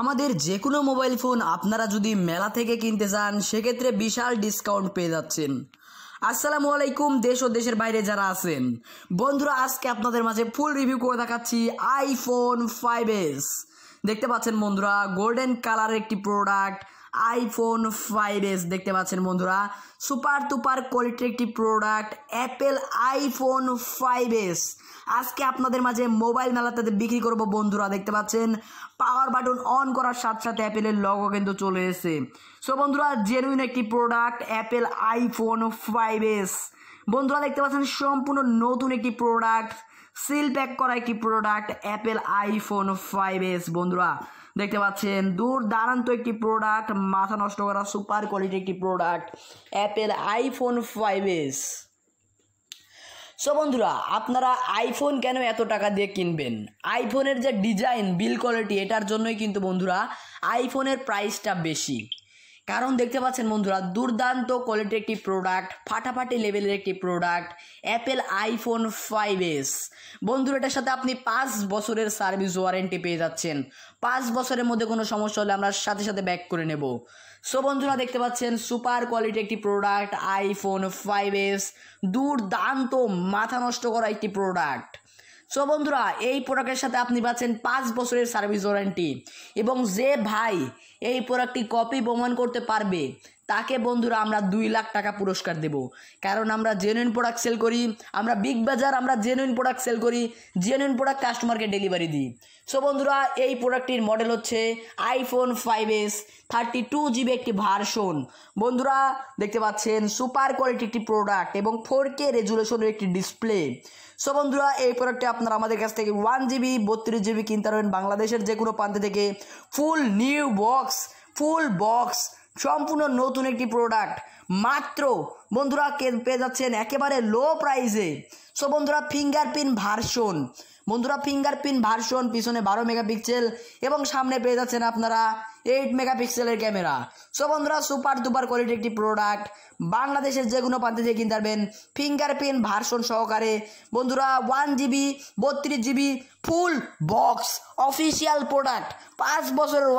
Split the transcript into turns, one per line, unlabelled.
আমাদের যে কোনো মোবাইল ফোন আপনারা যদি মেলা থেকে কিনতে চান সেক্ষেত্রে বিশাল ডিসকাউন্ট পেয়ে যাচ্ছেন আসসালামু আলাইকুম দেশ ও দেশের বাইরে যারা আছেন বন্ধুরা আজকে আপনাদের মাঝে ফুল রিভিউ করে দেখাচ্ছি আইফোন ফাইভ এস দেখতে পাচ্ছেন বন্ধুরা গোল্ডেন কালারের একটি প্রোডাক্ট আইফোন ফাইভ এস দেখতে পাচ্ছেন বন্ধুরা সুপার টুপার কোয়ালিটির একটি product Apple iPhone five S আজকে আপনাদের মাঝে মোবাইল মেলাতে বিক্রি করব বন্ধুরা দেখতে পাচ্ছেন পাওয়ার বাটন অন করার সাথে সাথে অ্যাপেলের লগও কিন্তু চলে এসে সো বন্ধুরা জেনুইন একটি product Apple iPhone five S বন্ধুরা দেখতে পাচ্ছেন সম্পূর্ণ নতুন একটি প্রোডাক্ট সিল প্যাক করা একটি product Apple iPhone five S বন্ধুরা দেখতে পাচ্ছেন দূর দারান্ত একটি প্রোডাক্ট মাথা নষ্ট করা সুপার কোয়ালিটি একটি product Apple iPhone five S so বন্ধুরা আপনারা আইফোন কেন এত টাকা দিয়ে কিনবেন আইফোনের যে ডিজাইন বিল কোয়ালিটি এটার জন্যই কিন্তু বন্ধুরা আইফোনের প্রাইসটা বেশি কারণ দেখতে পাচ্ছেন বন্ধুরা দুর্দান্ত কোয়ালিটির একটি প্রোডাক্ট ফাটাফাটি লেভেলের একটি product Apple iPhone five S বন্ধুরা এটার সাথে আপনি পাঁচ বছরের সার্ভিস ওয়ারেন্টি পেয়ে যাচ্ছেন পাঁচ বছরের মধ্যে কোনো সমস্যা হলে আমরা সাথে সাথে ব্যাক করে নেব সো বন্ধুরা দেখতে পাচ্ছেন সুপার কোয়ালিটি একটি প্রোডাক্ট আইফোন ফাইভ এস দুর্দান্ত মাথা নষ্ট করা একটি প্রোডাক্ট সো বন্ধুরা এই প্রোডাক্টের সাথে আপনি পাচ্ছেন পাঁচ বছরের সার্ভিস ওয়ারেন্টি এবং যে ভাই এই প্রোডাক্টটি কপি প্রমাণ করতে পারবে তাকে বন্ধুরা আমরা দুই লাখ টাকা পুরস্কার দেব কারণ আমরা জেনুইন প্রোডাক্ট সেল করি আমরা বিগ বাজার আমরা জেনুইন প্রোডাক্ট সেল করি জেনুইন প্রোডাক্ট কাস্টমারকে ডেলিভারি দিই সো বন্ধুরা এই প্রোডাক্টটির মডেল হচ্ছে iPhone five S thirty two GB একটি ভার্সন বন্ধুরা দেখতে পাচ্ছেন সুপার কোয়ালিটি একটি প্রোডাক্ট এবং ফোর কে রেজুলেশনের একটি ডিসপ্লে সো বন্ধুরা এই প্রোডাক্টটি আপনারা আমাদের কাছ থেকে ওয়ান জিবি বত্রিশ জিবি কিনতে পারবেন বাংলাদেশের যে কোনো প্রান্ত থেকে full new box full box সম্পূর্ণ নতুন একটি প্রোডাক্ট মাত্র বন্ধুরা পেয়ে যাচ্ছেন একেবারে লো প্রাইসে সো বন্ধুরা ফিঙ্গারপ্রিন্ট ভার্সন বন্ধুরা ফিঙ্গারপ্রিন্ট ভার্সন পিছনে বারো মেগাপিক্সেল এবং সামনে পেয়ে যাচ্ছেন আপনারা এইট মেগাপিক্সেলের ক্যামেরা সো বন্ধুরা সুপার দুপার কোয়ালিটি একটি প্রোডাক্ট বাংলাদেশের যে কোনো প্রান্তে যেয়ে কিনতে পারবেন ফিঙ্গারপ্রিন্ট ভার্সন সহকারে বন্ধুরা ওয়ান জিবি বত্রিশ GB full box official product পাঁচ বছরের